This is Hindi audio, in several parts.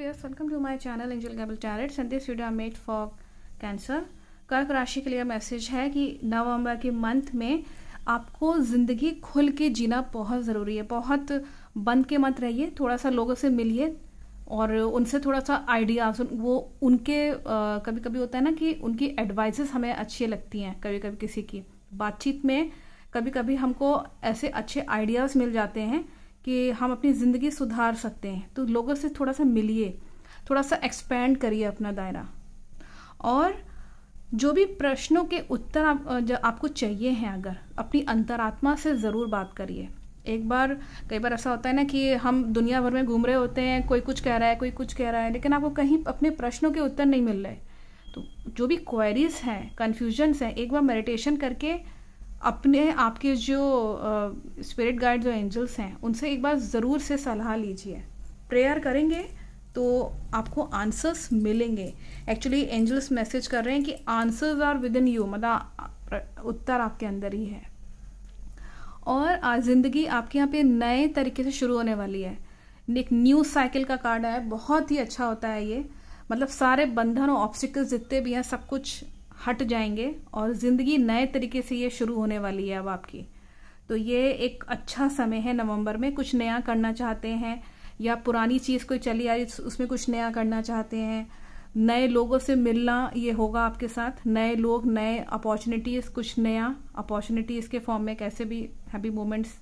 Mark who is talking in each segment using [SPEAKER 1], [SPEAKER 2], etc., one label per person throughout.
[SPEAKER 1] viewers welcome to my channel angel Gable tarot and this video I made कर्क राशि के लिए मैसेज है कि नवंबर के मंथ में आपको ज़िंदगी खुल के जीना बहुत ज़रूरी है बहुत बंद के मत रहिए थोड़ा सा लोगों से मिलिए और उनसे थोड़ा सा आइडियाज वो उनके कभी कभी होता है ना कि उनकी एडवाइसेस हमें अच्छी लगती हैं कभी कभी किसी की बातचीत में कभी कभी हमको ऐसे अच्छे आइडियाज़ मिल जाते हैं कि हम अपनी ज़िंदगी सुधार सकते हैं तो लोगों से थोड़ा सा मिलिए थोड़ा सा एक्सपेंड करिए अपना दायरा और जो भी प्रश्नों के उत्तर आप, आपको चाहिए हैं अगर अपनी अंतरात्मा से ज़रूर बात करिए एक बार कई बार ऐसा होता है ना कि हम दुनिया भर में घूम रहे होते हैं कोई कुछ कह रहा है कोई कुछ कह रहा है लेकिन आपको कहीं अपने प्रश्नों के उत्तर नहीं मिल रहे तो जो भी क्वेरीज हैं कन्फ्यूजन्स हैं एक बार मेडिटेशन करके अपने आपके जो स्पिरिट गाइड जो एंजल्स हैं उनसे एक बार ज़रूर से सलाह लीजिए प्रेयर करेंगे तो आपको आंसर्स मिलेंगे एक्चुअली एंजल्स मैसेज कर रहे हैं कि answers are within you मतलब उत्तर आपके अंदर ही है और ज़िंदगी आपके यहाँ पे नए तरीके से शुरू होने वाली है एक न्यू साइकिल का कार्ड है बहुत ही अच्छा होता है ये मतलब सारे बंधन और ऑब्स्टिकल्स जितने भी हैं सब कुछ हट जाएंगे और ज़िंदगी नए तरीके से ये शुरू होने वाली है अब आपकी तो ये एक अच्छा समय है नवंबर में कुछ नया करना चाहते हैं या पुरानी चीज़ कोई चली आ रही उसमें कुछ नया करना चाहते हैं नए लोगों से मिलना ये होगा आपके साथ नए लोग नए अपॉर्चुनिटीज़ कुछ नया अपॉर्चुनिटीज़ के फॉर्म में कैसे भी हैप्पी मोमेंट्स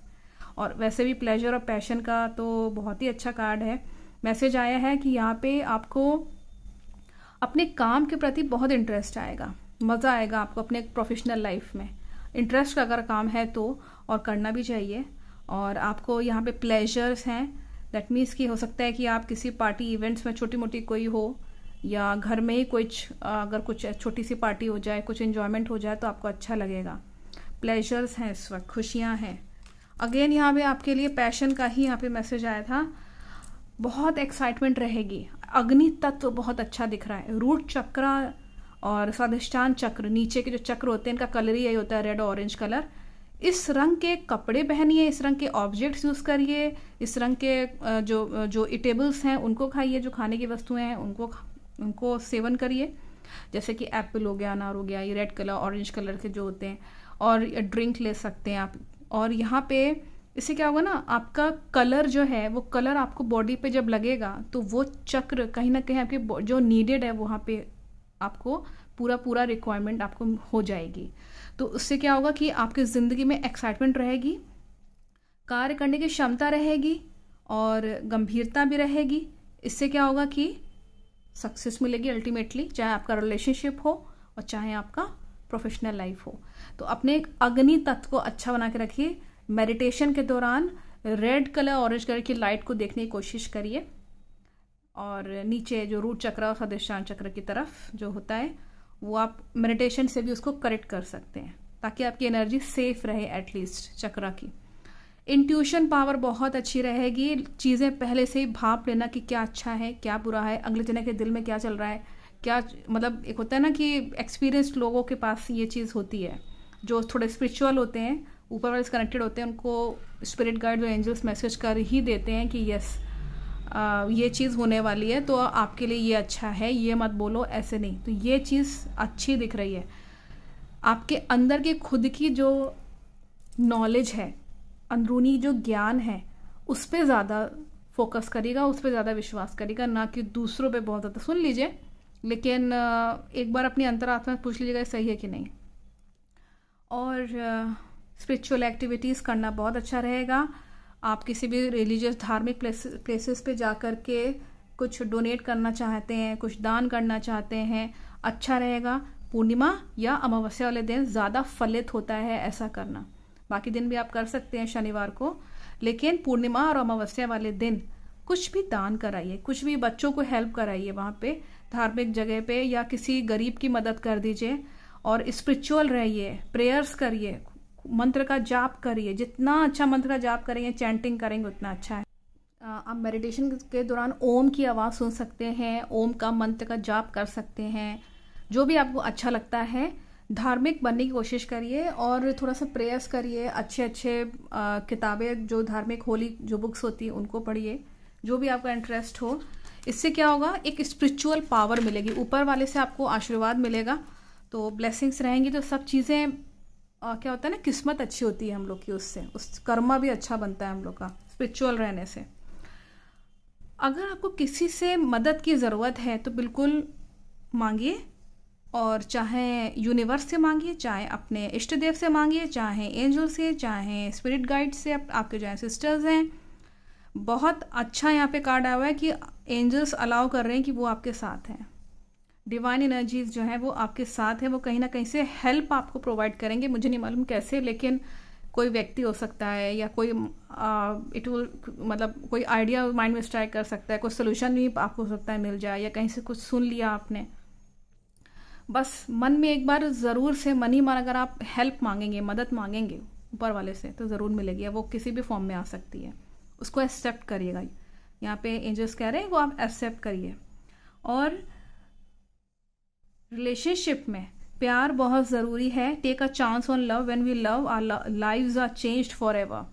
[SPEAKER 1] और वैसे भी प्लेजर और पैशन का तो बहुत ही अच्छा कार्ड है मैसेज आया है कि यहाँ पे आपको अपने काम के प्रति बहुत इंटरेस्ट आएगा मज़ा आएगा आपको अपने प्रोफेशनल लाइफ में इंटरेस्ट का अगर काम है तो और करना भी चाहिए और आपको यहाँ पे प्लेजर्स हैं दैट मीन्स कि हो सकता है कि आप किसी पार्टी इवेंट्स में छोटी मोटी कोई हो या घर में ही कुछ अगर कुछ छोटी सी पार्टी हो जाए कुछ इन्जॉयमेंट हो जाए तो आपको अच्छा लगेगा प्लेजर्स हैं इस वक्त खुशियाँ हैं अगेन यहाँ पे आपके लिए पैशन का ही यहाँ पे मैसेज आया था बहुत एक्साइटमेंट रहेगी अग्नि तत्व बहुत अच्छा दिख रहा है रूट चक्रा और स्वादिष्ठान चक्र नीचे के जो चक्र होते हैं इनका कलर ही यही होता है रेड ऑरेंज कलर इस रंग के कपड़े पहनिए इस रंग के ऑब्जेक्ट्स यूज़ करिए इस रंग के जो जो इटेबल्स हैं उनको खाइए जो खाने की वस्तुएं हैं उनको उनको सेवन करिए जैसे कि एप्पल हो गया अनार हो गया ये रेड कलर ऑरेंज कलर के जो होते हैं और ड्रिंक ले सकते हैं आप और यहाँ पे इससे क्या होगा ना आपका कलर जो है वो कलर आपको बॉडी पे जब लगेगा तो वो चक्र कहीं ना कहीं आपके जो नीडेड है वहाँ पे आपको पूरा पूरा रिक्वायरमेंट आपको हो जाएगी तो उससे क्या होगा कि आपकी ज़िंदगी में एक्साइटमेंट रहेगी कार्य करने की क्षमता रहेगी और गंभीरता भी रहेगी इससे क्या होगा कि सक्सेस मिलेगी अल्टीमेटली चाहे आपका रिलेशनशिप हो और चाहे आपका प्रोफेशनल लाइफ हो तो अपने एक अग्नि तत्व को अच्छा बना के रखिए मेडिटेशन के दौरान रेड कलर ऑरेंज कलर की लाइट को देखने की कोशिश करिए और नीचे जो रूट चक्र और चक्र की तरफ जो होता है वो आप मेडिटेशन से भी उसको करेक्ट कर सकते हैं ताकि आपकी एनर्जी सेफ रहे एटलीस्ट चक्र की इंट्यूशन पावर बहुत अच्छी रहेगी चीज़ें पहले से ही भाप लेना कि क्या अच्छा है क्या बुरा है अगले जने के दिल में क्या चल रहा है क्या मतलब एक होता है ना कि एक्सपीरियंस्ड लोगों के पास ये चीज़ होती है जो थोड़े स्पिरिचुअल होते हैं ऊपर वाले कनेक्टेड होते हैं उनको स्पिरिट गाइड जो एंजल्स मैसेज कर ही देते हैं कि यस ये चीज़ होने वाली है तो आपके लिए ये अच्छा है ये मत बोलो ऐसे नहीं तो ये चीज़ अच्छी दिख रही है आपके अंदर के खुद की जो नॉलेज है अंदरूनी जो ज्ञान है उस पर ज़्यादा फोकस करेगा उस पर ज़्यादा विश्वास करेगा ना कि दूसरों पे बहुत ज़्यादा सुन लीजिए लेकिन एक बार अपनी अंतरात्मा से पूछ लीजिएगा सही है कि नहीं और स्पिरिचुअल एक्टिविटीज़ करना बहुत अच्छा रहेगा आप किसी भी रिलीजियस धार्मिक प्लेसेस पे जा कर के कुछ डोनेट करना चाहते हैं कुछ दान करना चाहते हैं अच्छा रहेगा पूर्णिमा या अमावस्या वाले दिन ज़्यादा फलित होता है ऐसा करना बाकी दिन भी आप कर सकते हैं शनिवार को लेकिन पूर्णिमा और अमावस्या वाले दिन कुछ भी दान कराइए कुछ भी बच्चों को हेल्प कराइए वहाँ पे धार्मिक जगह पे या किसी गरीब की मदद कर दीजिए और स्पिरिचुअल रहिए प्रेयर्स करिए मंत्र का जाप करिए जितना अच्छा मंत्र का जाप करेंगे चैंटिंग करेंगे उतना अच्छा है आप मेडिटेशन के दौरान ओम की आवाज़ सुन सकते हैं ओम का मंत्र का जाप कर सकते हैं जो भी आपको अच्छा लगता है धार्मिक बनने की कोशिश करिए और थोड़ा सा प्रेयर्स करिए अच्छे अच्छे किताबें जो धार्मिक होली जो बुक्स होती हैं उनको पढ़िए जो भी आपका इंटरेस्ट हो इससे क्या होगा एक स्पिरिचुअल पावर मिलेगी ऊपर वाले से आपको आशीर्वाद मिलेगा तो ब्लेसिंग्स रहेंगी तो सब चीज़ें आ, क्या होता है ना किस्मत अच्छी होती है हम लोग की उससे उस कर्मा भी अच्छा बनता है हम लोग का स्पिरिचुअल रहने से अगर आपको किसी से मदद की ज़रूरत है तो बिल्कुल मांगिए और चाहे यूनिवर्स से मांगिए चाहे अपने इष्ट देव से मांगिए चाहे एंजल से चाहे स्पिरिट गाइड से आप, आपके जो है सिस्टर्स हैं बहुत अच्छा यहाँ पे कार्ड आया हुआ है कि एंजल्स अलाउ कर रहे हैं कि वो आपके साथ हैं डिवाइन एनर्जीज जो हैं वो आपके साथ हैं वो कहीं ना कहीं से हेल्प आपको प्रोवाइड करेंगे मुझे नहीं मालूम कैसे लेकिन कोई व्यक्ति हो सकता है या कोई इट विल मतलब कोई आइडिया माइंड में स्ट्राइक कर सकता है कोई सोल्यूशन भी आपको हो सकता है मिल जाए या कहीं से कुछ सुन लिया आपने बस मन में एक बार ज़रूर से मन ही मन अगर आप हेल्प मांगेंगे मदद मांगेंगे ऊपर वाले से तो ज़रूर मिलेगी वो किसी भी फॉर्म में आ सकती है उसको एक्सेप्ट करिएगा यहाँ पे एंजल्स कह रहे हैं वो आप एक्सेप्ट करिए और रिलेशनशिप में प्यार बहुत ज़रूरी है take a chance on love when we love our lives are changed forever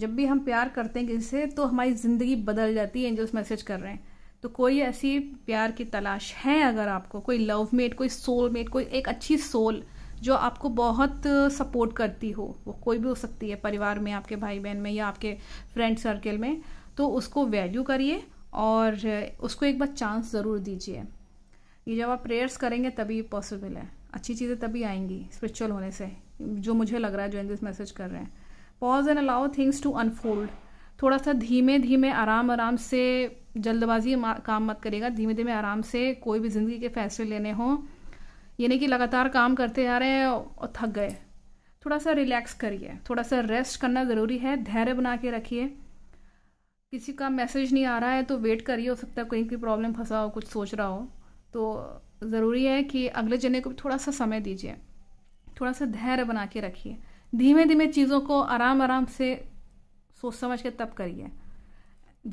[SPEAKER 1] जब भी हम प्यार करते हैं किसी से तो हमारी ज़िंदगी बदल जाती है एंजल्स मैसेज कर रहे हैं तो कोई ऐसी प्यार की तलाश है अगर आपको कोई लव मेट कोई सोल मेट कोई एक अच्छी सोल जो आपको बहुत सपोर्ट करती हो वो कोई भी हो सकती है परिवार में आपके भाई बहन में या आपके फ्रेंड सर्कल में तो उसको वैल्यू करिए और उसको एक बार चांस ज़रूर दीजिए ये जब आप प्रेयर्स करेंगे तभी पॉसिबल है अच्छी चीज़ें तभी आएंगी स्पिरिचुअल होने से जो मुझे लग रहा है जो दिस मैसेज कर रहे हैं pause and allow things to unfold थोड़ा सा धीमे धीमे आराम आराम से जल्दबाजी काम मत करेगा धीमे धीमे आराम से कोई भी ज़िंदगी के फैसले लेने हों ये कि लगातार काम करते जा रहे हैं और थक गए थोड़ा सा रिलैक्स करिए थोड़ा सा रेस्ट करना ज़रूरी है धैर्य बना के रखिए किसी का मैसेज नहीं आ रहा है तो वेट करिए हो सकता है कहीं की प्रॉब्लम फंसा हो कुछ सोच रहा हो तो ज़रूरी है कि अगले जने को भी थोड़ा सा समय दीजिए थोड़ा सा धैर्य बना के रखिए धीमे धीमे चीज़ों को आराम आराम से सोच समझ के तब करिए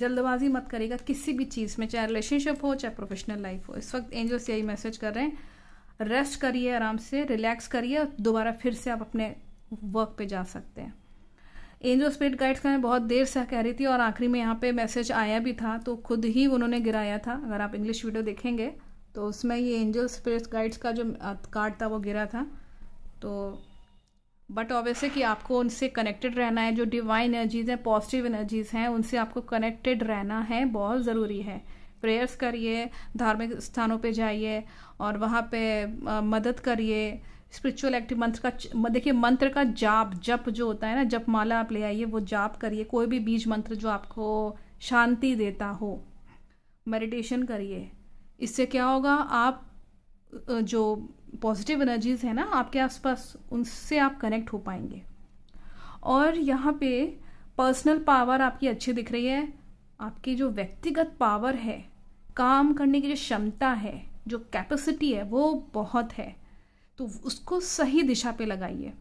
[SPEAKER 1] जल्दबाजी मत करिएगा किसी भी चीज़ में चाहे रिलेशनशिप हो चाहे प्रोफेशनल लाइफ हो इस वक्त एंजल्स यही मैसेज कर रहे हैं रेस्ट करिए आराम से रिलैक्स करिए और दोबारा फिर से आप अपने वर्क पे जा सकते हैं एंजल स्पिरिट गाइड्स का मैं बहुत देर से कह रही थी और आखिरी में यहाँ पे मैसेज आया भी था तो खुद ही उन्होंने गिराया था अगर आप इंग्लिश वीडियो देखेंगे तो उसमें ये एंजल स्पिरिट्स गाइड्स का जो कार्ड था वो गिरा था तो बट ऑब्वियसली कि आपको उनसे कनेक्टेड रहना है जो डिवाइन एनर्जीज हैं पॉजिटिव एनर्जीज हैं उनसे आपको कनेक्टेड रहना है बहुत ज़रूरी है प्रेयर्स करिए धार्मिक स्थानों पे जाइए और वहाँ पे आ, मदद करिए स्पिरिचुअल एक्टिव मंत्र का देखिए मंत्र का जाप जप जो होता है ना जप माला आप ले आइए वो जाप करिए कोई भी बीज मंत्र जो आपको शांति देता हो मेडिटेशन करिए इससे क्या होगा आप जो पॉजिटिव एनर्जीज है ना आपके आसपास उनसे आप कनेक्ट हो पाएंगे और यहाँ पे पर्सनल पावर आपकी अच्छी दिख रही है आपकी जो व्यक्तिगत पावर है काम करने की जो क्षमता है जो कैपेसिटी है वो बहुत है तो उसको सही दिशा पे लगाइए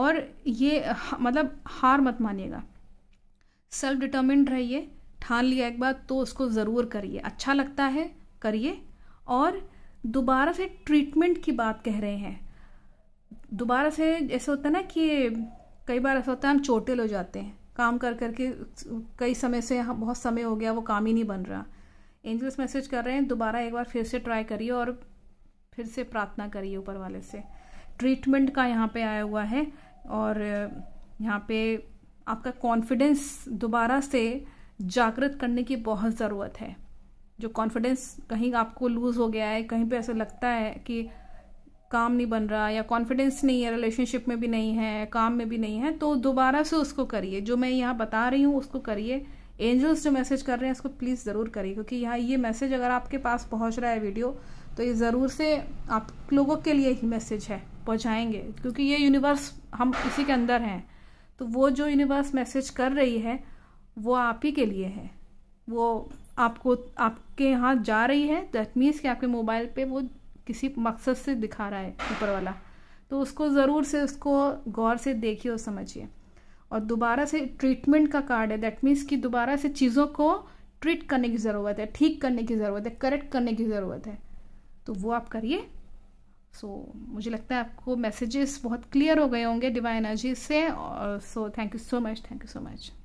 [SPEAKER 1] और ये मतलब हार मत मानिएगा सेल्फ डिटर्मिंड रहिए ठान लिया एक बार तो उसको ज़रूर करिए अच्छा लगता है करिए और दोबारा से ट्रीटमेंट की बात कह रहे हैं दोबारा से ऐसा होता है ना कि कई बार ऐसा होता है हम चोटिल हो जाते हैं काम कर करके कई समय से बहुत समय हो गया वो काम ही नहीं बन रहा एंजल्स मैसेज कर रहे हैं दोबारा एक बार फिर से ट्राई करिए और फिर से प्रार्थना करिए ऊपर वाले से ट्रीटमेंट का यहाँ पे आया हुआ है और यहाँ पे आपका कॉन्फिडेंस दोबारा से जागृत करने की बहुत ज़रूरत है जो कॉन्फिडेंस कहीं आपको लूज़ हो गया है कहीं पे ऐसा लगता है कि काम नहीं बन रहा या कॉन्फिडेंस नहीं है रिलेशनशिप में भी नहीं है काम में भी नहीं है तो दोबारा से उसको करिए जो मैं यहाँ बता रही हूँ उसको करिए एंजल्स जो मैसेज कर रहे हैं उसको प्लीज़ ज़रूर करिए क्योंकि यहाँ ये मैसेज अगर आपके पास पहुँच रहा है वीडियो तो ये ज़रूर से आप लोगों के लिए ही मैसेज है पहुँचाएंगे क्योंकि ये यूनिवर्स हम इसी के अंदर हैं तो वो जो यूनिवर्स मैसेज कर रही है वो आप ही के लिए है वो आपको आपके यहाँ जा रही है दैट मीन्स कि आपके मोबाइल पे वो किसी मकसद से दिखा रहा है ऊपर वाला तो उसको ज़रूर से उसको गौर से देखिए और समझिए और दोबारा से ट्रीटमेंट का कार्ड है दैट मीन्स कि दोबारा से चीज़ों को ट्रीट करने की ज़रूरत है ठीक करने की ज़रूरत है करेक्ट करने की ज़रूरत है तो वो आप करिए सो so, मुझे लगता है आपको मैसेजेस बहुत क्लियर हो गए होंगे डिवाइन एनर्जी से और so thank you so much thank you so much